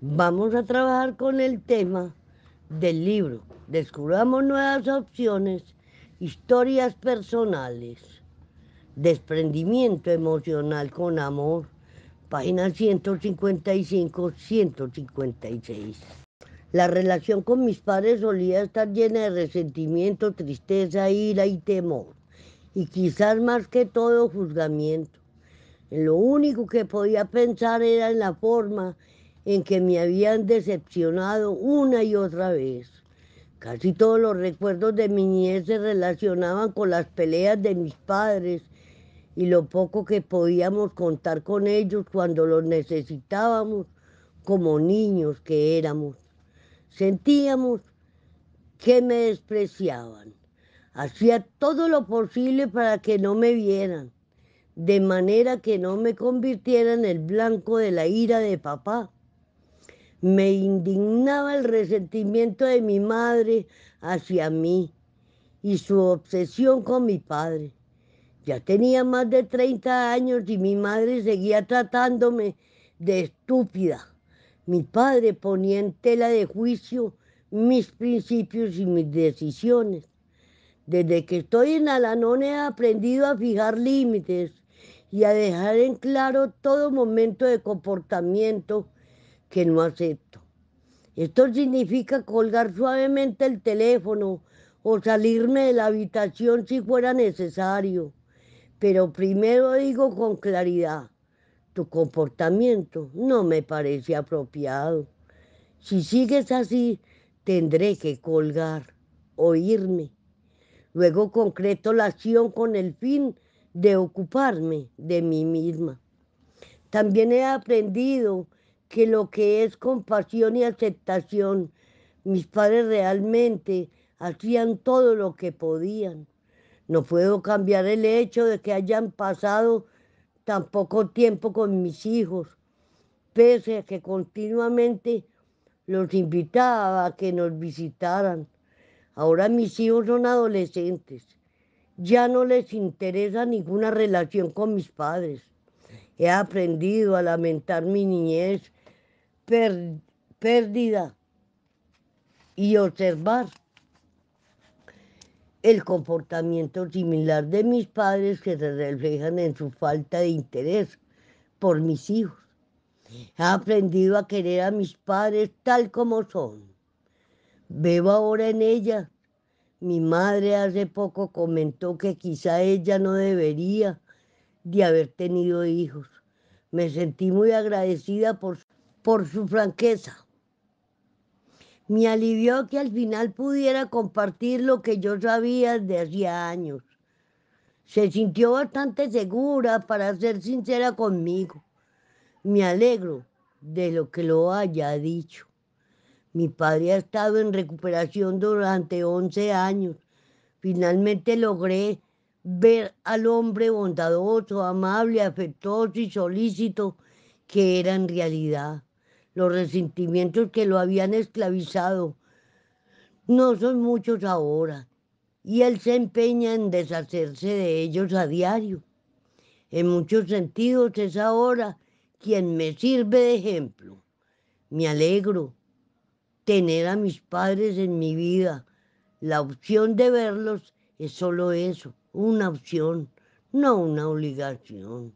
Vamos a trabajar con el tema del libro. Descubramos nuevas opciones, historias personales, desprendimiento emocional con amor. Página 155-156. La relación con mis padres solía estar llena de resentimiento, tristeza, ira y temor. Y quizás más que todo juzgamiento. Lo único que podía pensar era en la forma en que me habían decepcionado una y otra vez. Casi todos los recuerdos de mi niñez se relacionaban con las peleas de mis padres y lo poco que podíamos contar con ellos cuando los necesitábamos como niños que éramos. Sentíamos que me despreciaban. Hacía todo lo posible para que no me vieran, de manera que no me convirtiera en el blanco de la ira de papá. Me indignaba el resentimiento de mi madre hacia mí y su obsesión con mi padre. Ya tenía más de 30 años y mi madre seguía tratándome de estúpida. Mi padre ponía en tela de juicio mis principios y mis decisiones. Desde que estoy en Alanone he aprendido a fijar límites y a dejar en claro todo momento de comportamiento que no acepto. Esto significa colgar suavemente el teléfono o salirme de la habitación si fuera necesario. Pero primero digo con claridad, tu comportamiento no me parece apropiado. Si sigues así, tendré que colgar, ...o irme... Luego concreto la acción con el fin de ocuparme de mí misma. También he aprendido que lo que es compasión y aceptación. Mis padres realmente hacían todo lo que podían. No puedo cambiar el hecho de que hayan pasado tan poco tiempo con mis hijos, pese a que continuamente los invitaba a que nos visitaran. Ahora mis hijos son adolescentes. Ya no les interesa ninguna relación con mis padres. He aprendido a lamentar mi niñez pérdida y observar el comportamiento similar de mis padres que se reflejan en su falta de interés por mis hijos. He aprendido a querer a mis padres tal como son. Veo ahora en ella, Mi madre hace poco comentó que quizá ella no debería de haber tenido hijos. Me sentí muy agradecida por su por su franqueza. Me alivió que al final pudiera compartir lo que yo sabía desde hacía años. Se sintió bastante segura para ser sincera conmigo. Me alegro de lo que lo haya dicho. Mi padre ha estado en recuperación durante 11 años. Finalmente logré ver al hombre bondadoso, amable, afectuoso y solícito que era en realidad los resentimientos que lo habían esclavizado. No son muchos ahora y él se empeña en deshacerse de ellos a diario. En muchos sentidos es ahora quien me sirve de ejemplo. Me alegro tener a mis padres en mi vida. La opción de verlos es solo eso, una opción, no una obligación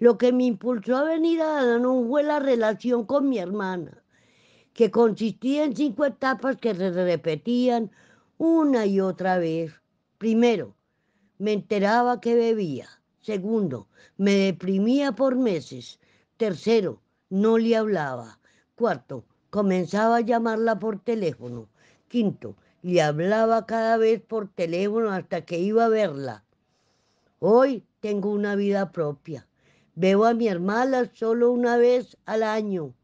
lo que me impulsó a venir a Adán fue la relación con mi hermana, que consistía en cinco etapas que se repetían una y otra vez. Primero, me enteraba que bebía. Segundo, me deprimía por meses. Tercero, no le hablaba. Cuarto, comenzaba a llamarla por teléfono. Quinto, le hablaba cada vez por teléfono hasta que iba a verla. Hoy tengo una vida propia Veo a mi hermana solo una vez al año,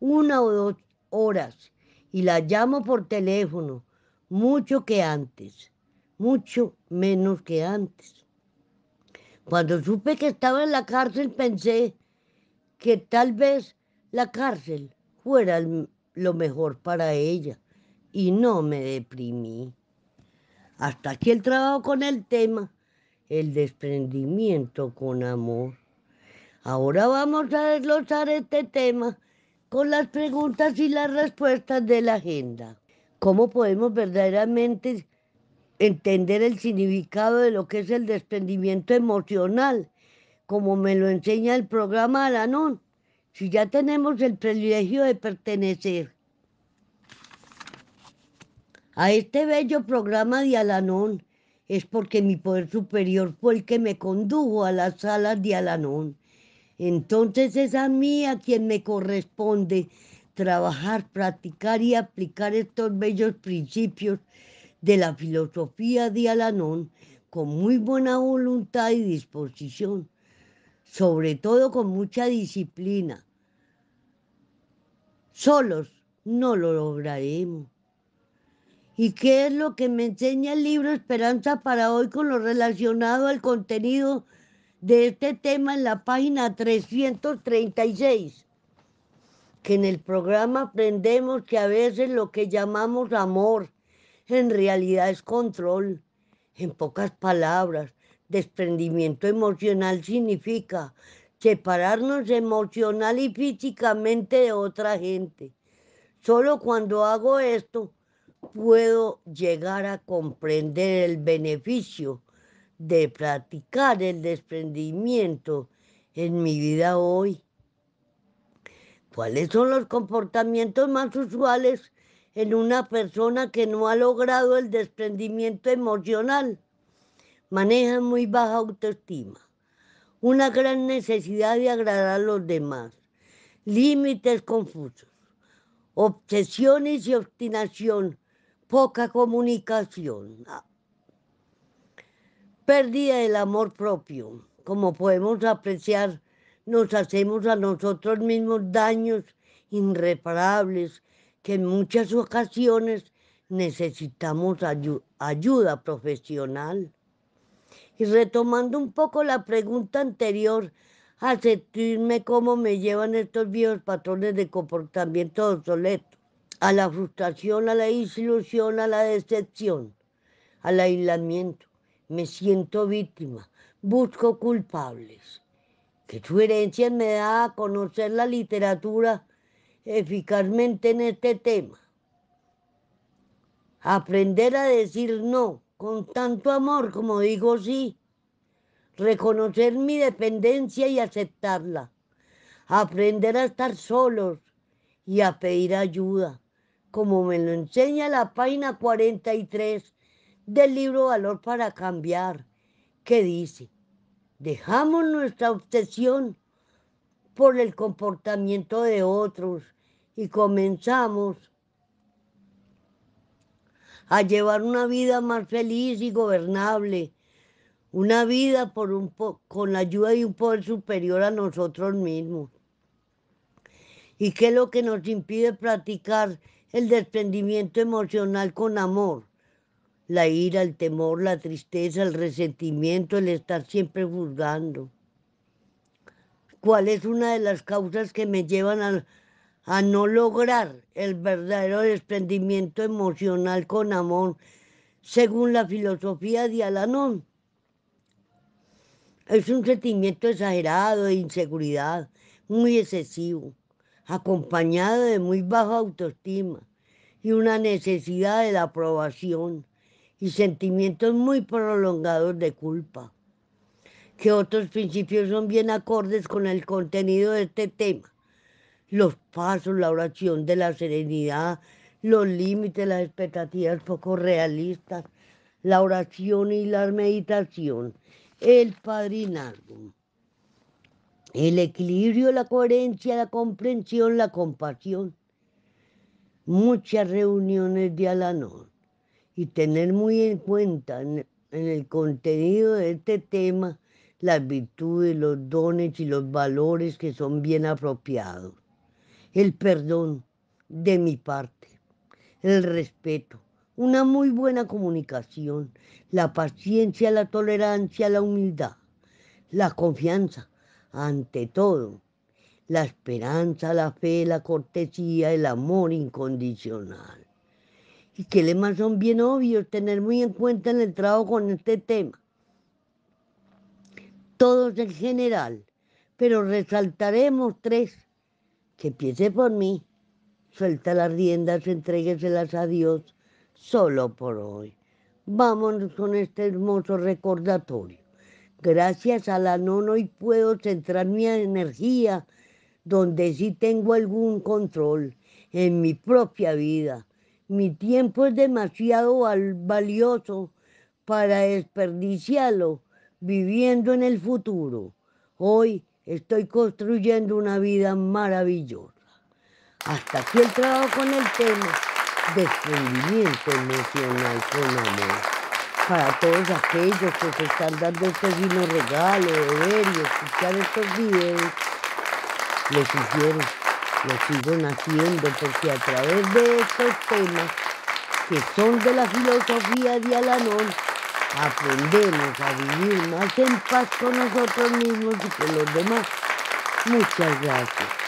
una o dos horas, y la llamo por teléfono, mucho que antes, mucho menos que antes. Cuando supe que estaba en la cárcel pensé que tal vez la cárcel fuera lo mejor para ella y no me deprimí. Hasta aquí el trabajo con el tema, el desprendimiento con amor. Ahora vamos a desglosar este tema con las preguntas y las respuestas de la agenda. ¿Cómo podemos verdaderamente entender el significado de lo que es el desprendimiento emocional, como me lo enseña el programa Alanón, Si ya tenemos el privilegio de pertenecer a este bello programa de Alanón, es porque mi poder superior fue el que me condujo a las salas de Alanón. Entonces es a mí a quien me corresponde trabajar, practicar y aplicar estos bellos principios de la filosofía de Alanón con muy buena voluntad y disposición, sobre todo con mucha disciplina. Solos no lo lograremos. ¿Y qué es lo que me enseña el libro Esperanza para hoy con lo relacionado al contenido de este tema en la página 336, que en el programa aprendemos que a veces lo que llamamos amor en realidad es control. En pocas palabras, desprendimiento emocional significa separarnos emocional y físicamente de otra gente. Solo cuando hago esto puedo llegar a comprender el beneficio de practicar el desprendimiento en mi vida hoy. ¿Cuáles son los comportamientos más usuales en una persona que no ha logrado el desprendimiento emocional? Maneja muy baja autoestima, una gran necesidad de agradar a los demás, límites confusos, obsesiones y obstinación, poca comunicación, ah, pérdida del amor propio. Como podemos apreciar, nos hacemos a nosotros mismos daños irreparables que en muchas ocasiones necesitamos ayuda profesional. Y retomando un poco la pregunta anterior, a sentirme cómo me llevan estos viejos patrones de comportamiento obsoleto, a la frustración, a la ilusión, a la decepción, al aislamiento me siento víctima, busco culpables. Que su herencia me da a conocer la literatura eficazmente en este tema. Aprender a decir no con tanto amor como digo sí. Reconocer mi dependencia y aceptarla. Aprender a estar solos y a pedir ayuda, como me lo enseña la página 43 del libro Valor para Cambiar, que dice, dejamos nuestra obsesión por el comportamiento de otros y comenzamos a llevar una vida más feliz y gobernable, una vida por un con la ayuda de un poder superior a nosotros mismos. ¿Y qué es lo que nos impide practicar el desprendimiento emocional con amor? la ira, el temor, la tristeza, el resentimiento, el estar siempre juzgando. ¿Cuál es una de las causas que me llevan a, no lograr el verdadero desprendimiento emocional con amor, según la filosofía de Alanón? Es un sentimiento exagerado de inseguridad, muy excesivo, acompañado de muy baja autoestima y una necesidad de la aprobación y sentimientos muy prolongados de culpa, que otros principios son bien acordes con el contenido de este tema. Los pasos, la oración de la serenidad, los límites, las expectativas poco realistas, la oración y la meditación, el padrinazgo, el equilibrio, la coherencia, la comprensión, la compasión. Muchas reuniones de Alanón y tener muy en cuenta en, el contenido de este tema las virtudes, los dones y los valores que son bien apropiados. El perdón de mi parte, el respeto, una muy buena comunicación, la paciencia, la tolerancia, la humildad, la confianza, ante todo, la esperanza, la fe, la cortesía, el amor incondicional y que lemas son bien obvios, tener muy en cuenta en el trabajo con este tema. Todos en general, pero resaltaremos tres. Que empiece por mí, suelta las riendas, entrégueselas a Dios solo por hoy. Vámonos con este hermoso recordatorio. Gracias a la no, hoy puedo centrar mi energía donde sí tengo algún control en mi propia vida mi tiempo es demasiado valioso para desperdiciarlo viviendo en el futuro. Hoy estoy construyendo una vida maravillosa. Hasta aquí el trabajo con el tema desprendimiento emocional con amor. Para todos aquellos que se están dando este regalo de ver y escuchar estos videos, les sugiero lo sigo haciendo porque a través de estos temas que son de la filosofía de Alanón, aprendemos a vivir más en paz con nosotros mismos y con los demás. Muchas gracias.